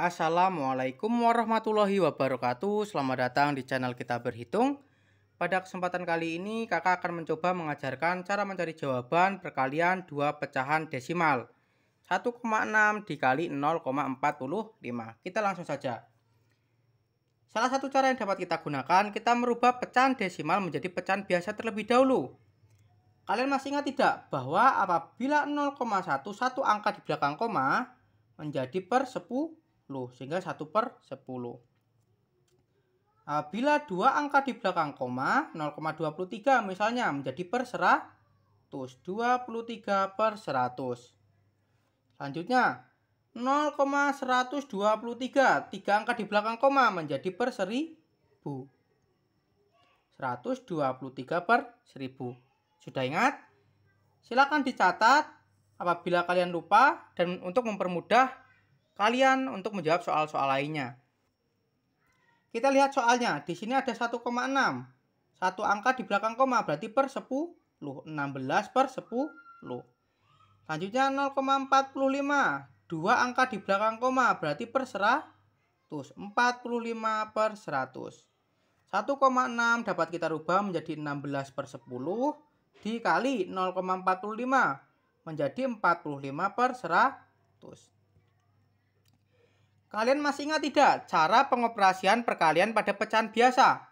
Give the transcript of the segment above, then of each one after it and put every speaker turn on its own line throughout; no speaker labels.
Assalamualaikum warahmatullahi wabarakatuh Selamat datang di channel kita berhitung Pada kesempatan kali ini kakak akan mencoba mengajarkan cara mencari jawaban perkalian dua pecahan desimal 1,6 dikali 0,45 Kita langsung saja Salah satu cara yang dapat kita gunakan Kita merubah pecahan desimal menjadi pecahan biasa terlebih dahulu Kalian masih ingat tidak bahwa apabila 0,1 satu angka di belakang koma menjadi per 10 sehingga 1 per 10 eh, bila dua angka di belakang koma 0,23 misalnya menjadi per 100 23 per 100 selanjutnya 0,123 3 angka di belakang koma menjadi per 1000 123 per 1000 sudah ingat silakan dicatat apabila kalian lupa dan untuk mempermudah kalian untuk menjawab soal-soal lainnya. Kita lihat soalnya. Di sini ada 1,6. Satu angka di belakang koma berarti per 10. 16 per 10. Selanjutnya 0,45. Dua angka di belakang koma berarti per 100. 45 per 100. 1,6 dapat kita rubah menjadi 16 per 10 dikali 0,45 menjadi 45 per 100. Kalian masih ingat tidak cara pengoperasian perkalian pada pecahan biasa?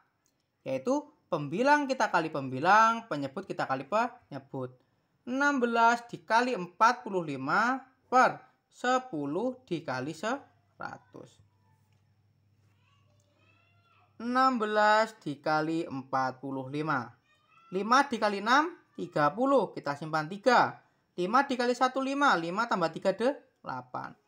Yaitu pembilang kita kali pembilang, penyebut kita kali penyebut. 16 dikali 45 per 10 dikali 100. 16 dikali 45. 5 dikali 6, 30. Kita simpan 3. 5 dikali 1, 5. 5 tambah 3, 8.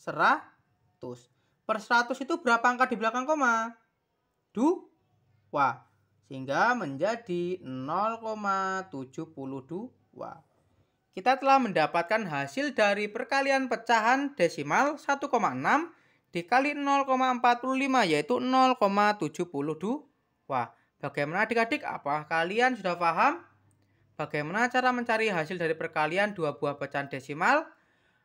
100. Per 100 itu berapa angka di belakang koma? 2. Sehingga menjadi 0,72. Kita telah mendapatkan hasil dari perkalian pecahan desimal 1,6 dikali 0,45 yaitu 0,72. Wah, bagaimana adik-adik? Apa kalian sudah paham? Bagaimana cara mencari hasil dari perkalian dua buah pecahan desimal?